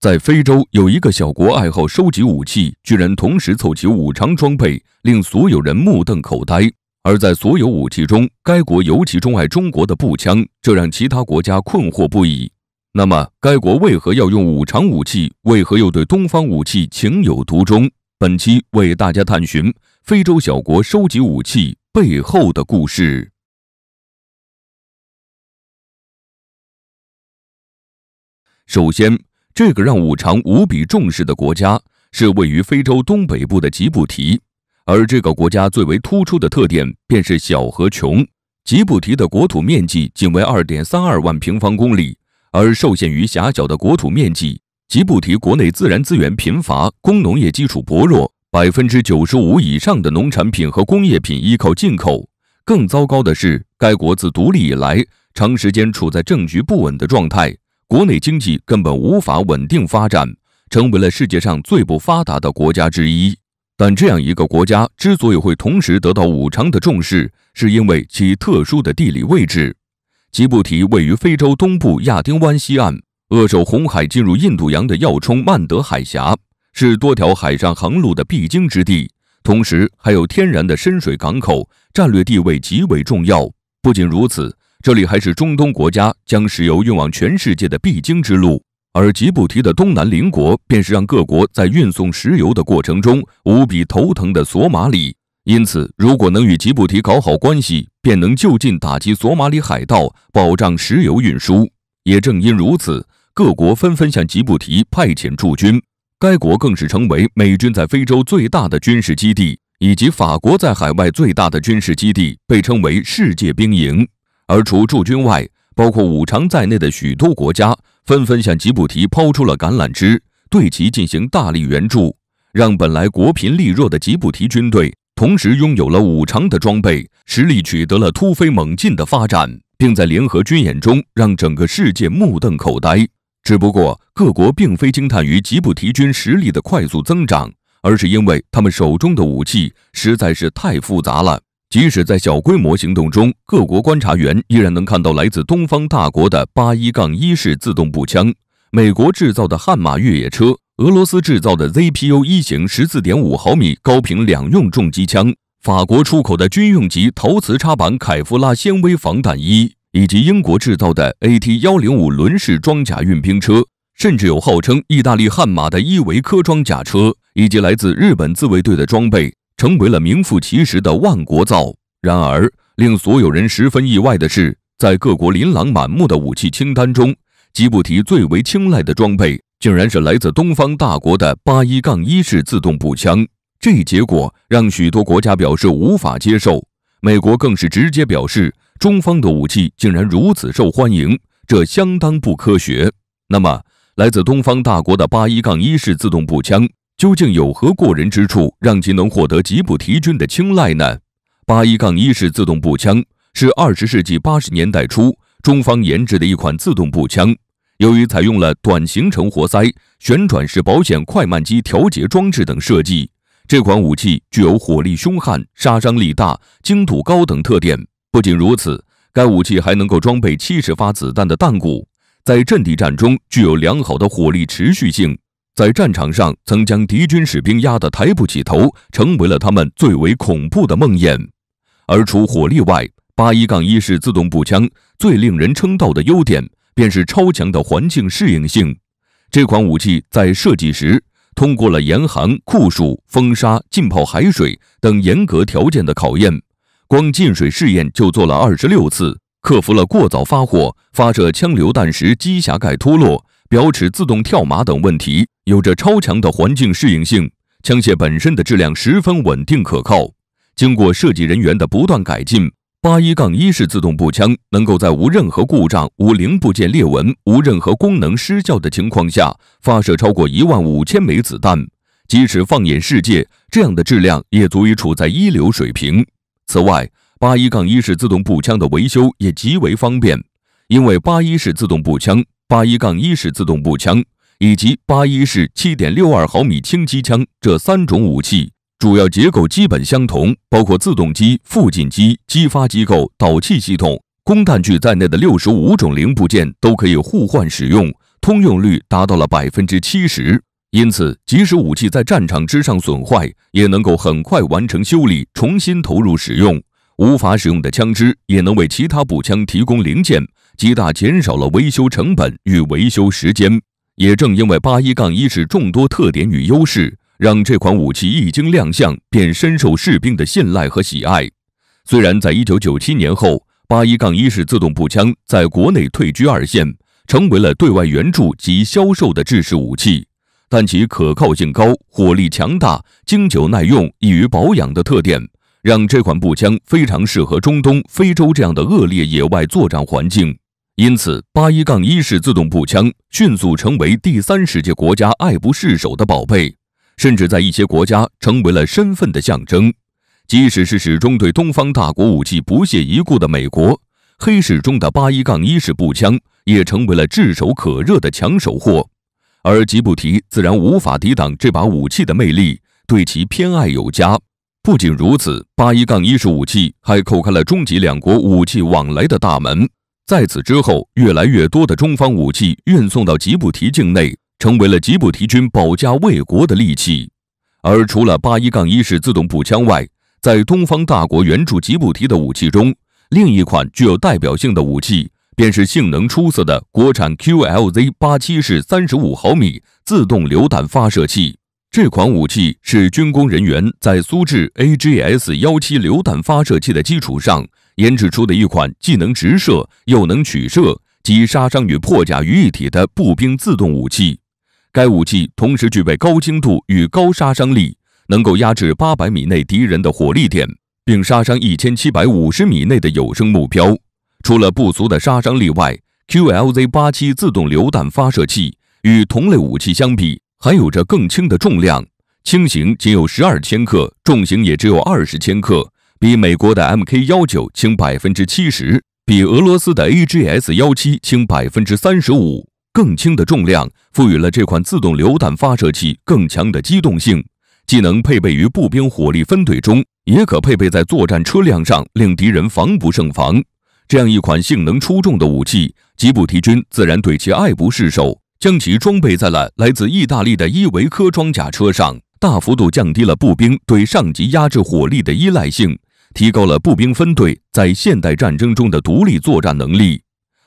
在非洲有一个小国，爱好收集武器，居然同时凑齐五常装备，令所有人目瞪口呆。而在所有武器中，该国尤其钟爱中国的步枪，这让其他国家困惑不已。那么，该国为何要用五常武器？为何又对东方武器情有独钟？本期为大家探寻非洲小国收集武器背后的故事。首先。这个让五常无比重视的国家是位于非洲东北部的吉布提，而这个国家最为突出的特点便是小和穷。吉布提的国土面积仅为二点三二万平方公里，而受限于狭小的国土面积，吉布提国内自然资源贫乏，工农业基础薄弱，百分之九十五以上的农产品和工业品依靠进口。更糟糕的是，该国自独立以来，长时间处在政局不稳的状态。国内经济根本无法稳定发展，成为了世界上最不发达的国家之一。但这样一个国家之所以会同时得到五常的重视，是因为其特殊的地理位置。吉布提位于非洲东部亚丁湾西岸，扼守红海进入印度洋的要冲曼德海峡，是多条海上航路的必经之地，同时还有天然的深水港口，战略地位极为重要。不仅如此。这里还是中东国家将石油运往全世界的必经之路，而吉布提的东南邻国便是让各国在运送石油的过程中无比头疼的索马里。因此，如果能与吉布提搞好关系，便能就近打击索马里海盗，保障石油运输。也正因如此，各国纷纷向吉布提派遣驻军，该国更是成为美军在非洲最大的军事基地，以及法国在海外最大的军事基地，被称为“世界兵营”。而除驻军外，包括五常在内的许多国家纷纷向吉布提抛出了橄榄枝，对其进行大力援助，让本来国贫力弱的吉布提军队同时拥有了五常的装备，实力取得了突飞猛进的发展，并在联合军演中让整个世界目瞪口呆。只不过，各国并非惊叹于吉布提军实力的快速增长，而是因为他们手中的武器实在是太复杂了。即使在小规模行动中，各国观察员依然能看到来自东方大国的八一杠一式自动步枪、美国制造的悍马越野车、俄罗斯制造的 ZPU 一型十四点五毫米高平两用重机枪、法国出口的军用级陶瓷插板凯夫拉纤维防弹衣，以及英国制造的 AT 幺零五轮式装甲运兵车，甚至有号称“意大利悍马”的依维柯装甲车，以及来自日本自卫队的装备。成为了名副其实的万国造。然而，令所有人十分意外的是，在各国琳琅满目的武器清单中，吉布提最为青睐的装备，竟然是来自东方大国的八一杠一式自动步枪。这一结果让许多国家表示无法接受，美国更是直接表示，中方的武器竟然如此受欢迎，这相当不科学。那么，来自东方大国的八一杠一式自动步枪。究竟有何过人之处，让其能获得吉布提军的青睐呢？八一杠一式自动步枪，是二十世纪八十年代初中方研制的一款自动步枪。由于采用了短行程活塞、旋转式保险快慢机调节装置等设计，这款武器具有火力凶悍、杀伤力大、精度高等特点。不仅如此，该武器还能够装备七十发子弹的弹鼓，在阵地战中具有良好的火力持续性。在战场上，曾将敌军士兵压得抬不起头，成为了他们最为恐怖的梦魇。而除火力外，八一杠一式自动步枪最令人称道的优点，便是超强的环境适应性。这款武器在设计时，通过了严寒、酷暑、风沙、浸泡海水等严格条件的考验。光进水试验就做了二十六次，克服了过早发火、发射枪榴弹时机匣盖脱落、表尺自动跳码等问题。有着超强的环境适应性，枪械本身的质量十分稳定可靠。经过设计人员的不断改进，八一杠一式自动步枪能够在无任何故障、无零部件裂纹、无任何功能失效的情况下，发射超过一万五千枚子弹。即使放眼世界，这样的质量也足以处在一流水平。此外，八一杠一式自动步枪的维修也极为方便，因为八一式自动步枪、八一杠一式自动步枪。以及八一式七点六二毫米轻机枪这三种武器，主要结构基本相同，包括自动机、复进机、激发机构、导气系统、供弹具在内的六十五种零部件都可以互换使用，通用率达到了百分之七十。因此，即使武器在战场之上损坏，也能够很快完成修理，重新投入使用。无法使用的枪支也能为其他步枪提供零件，极大减少了维修成本与维修时间。也正因为八一杠一是众多特点与优势，让这款武器一经亮相便深受士兵的信赖和喜爱。虽然在1997年后，八一杠一是自动步枪在国内退居二线，成为了对外援助及销售的制式武器，但其可靠性高、火力强大、经久耐用、易于保养的特点，让这款步枪非常适合中东、非洲这样的恶劣野外作战环境。因此，八一杠一式自动步枪迅速成为第三世界国家爱不释手的宝贝，甚至在一些国家成为了身份的象征。即使是始终对东方大国武器不屑一顾的美国，黑市中的八一杠一式步枪也成为了炙手可热的抢手货。而吉布提自然无法抵挡这把武器的魅力，对其偏爱有加。不仅如此，八一杠一式武器还叩开了中吉两国武器往来的大门。在此之后，越来越多的中方武器运送到吉布提境内，成为了吉布提军保家卫国的利器。而除了八一杠一式自动步枪外，在东方大国援助吉布提的武器中，另一款具有代表性的武器便是性能出色的国产 QLZ 八七式三十五毫米自动榴弹发射器。这款武器是军工人员在苏制 AGS 幺七榴弹发射器的基础上。研制出的一款既能直射又能取射、集杀伤与破甲于一体的步兵自动武器。该武器同时具备高精度与高杀伤力，能够压制八百米内敌人的火力点，并杀伤一千七百五十米内的有生目标。除了不俗的杀伤力外，QLZ 八七自动榴弹发射器与同类武器相比，还有着更轻的重量，轻型仅有十二千克，重型也只有二十千克。比美国的 Mk 幺九轻百分之七十，比俄罗斯的 Ags 幺七轻百分之三十五，更轻的重量赋予了这款自动榴弹发射器更强的机动性，既能配备于步兵火力分队中，也可配备在作战车辆上，令敌人防不胜防。这样一款性能出众的武器，吉布提军自然对其爱不释手，将其装备在了来自意大利的依维柯装甲车上，大幅度降低了步兵对上级压制火力的依赖性。提高了步兵分队在现代战争中的独立作战能力，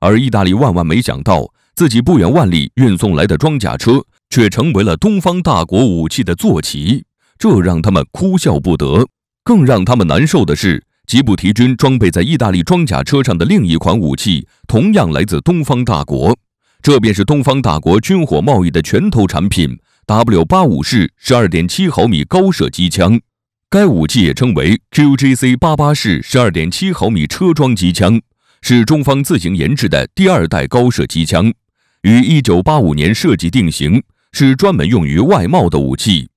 而意大利万万没想到，自己不远万里运送来的装甲车却成为了东方大国武器的坐骑，这让他们哭笑不得。更让他们难受的是，吉布提军装备在意大利装甲车上的另一款武器，同样来自东方大国，这便是东方大国军火贸易的拳头产品 ——W 八五式十二点七毫米高射机枪。该武器也称为 q c 八8 8十12.7毫米车装机枪，是中方自行研制的第二代高射机枪，于1985年设计定型，是专门用于外贸的武器。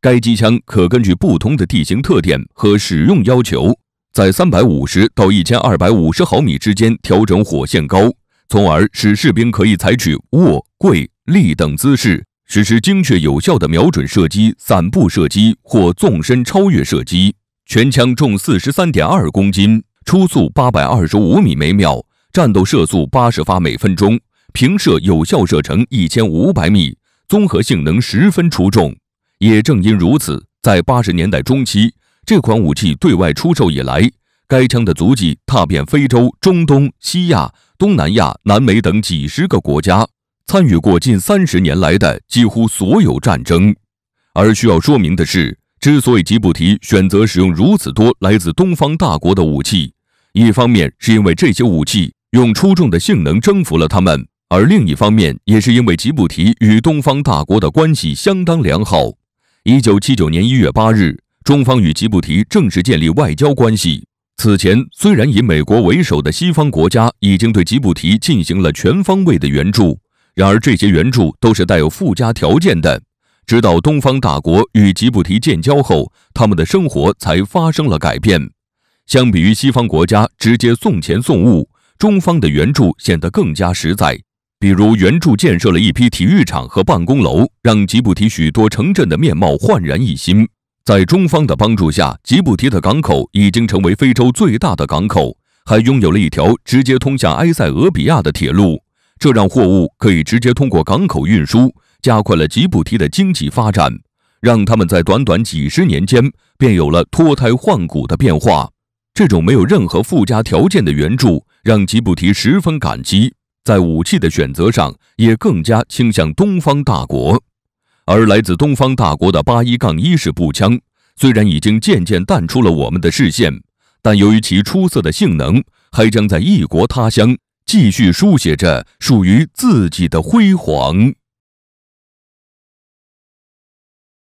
该机枪可根据不同的地形特点和使用要求，在350到1250毫米之间调整火线高，从而使士兵可以采取卧、跪、立等姿势。实施精确有效的瞄准射击、散步射击或纵身超越射击。全枪重四十三点二公斤，初速八百二十五米每秒，战斗射速八十发每分钟，平射有效射程一千五百米，综合性能十分出众。也正因如此，在八十年代中期，这款武器对外出售以来，该枪的足迹踏遍非洲、中东、西亚、东南亚、南美等几十个国家。参与过近三十年来的几乎所有战争，而需要说明的是，之所以吉布提选择使用如此多来自东方大国的武器，一方面是因为这些武器用出众的性能征服了他们，而另一方面也是因为吉布提与东方大国的关系相当良好。一九七九年一月八日，中方与吉布提正式建立外交关系。此前，虽然以美国为首的西方国家已经对吉布提进行了全方位的援助。然而，这些援助都是带有附加条件的。直到东方大国与吉布提建交后，他们的生活才发生了改变。相比于西方国家直接送钱送物，中方的援助显得更加实在。比如，援助建设了一批体育场和办公楼，让吉布提许多城镇的面貌焕然一新。在中方的帮助下，吉布提的港口已经成为非洲最大的港口，还拥有了一条直接通向埃塞俄比亚的铁路。这让货物可以直接通过港口运输，加快了吉布提的经济发展，让他们在短短几十年间便有了脱胎换骨的变化。这种没有任何附加条件的援助让吉布提十分感激，在武器的选择上也更加倾向东方大国。而来自东方大国的八一杠一式步枪虽然已经渐渐淡出了我们的视线，但由于其出色的性能，还将在异国他乡。继续书写着属于自己的辉煌。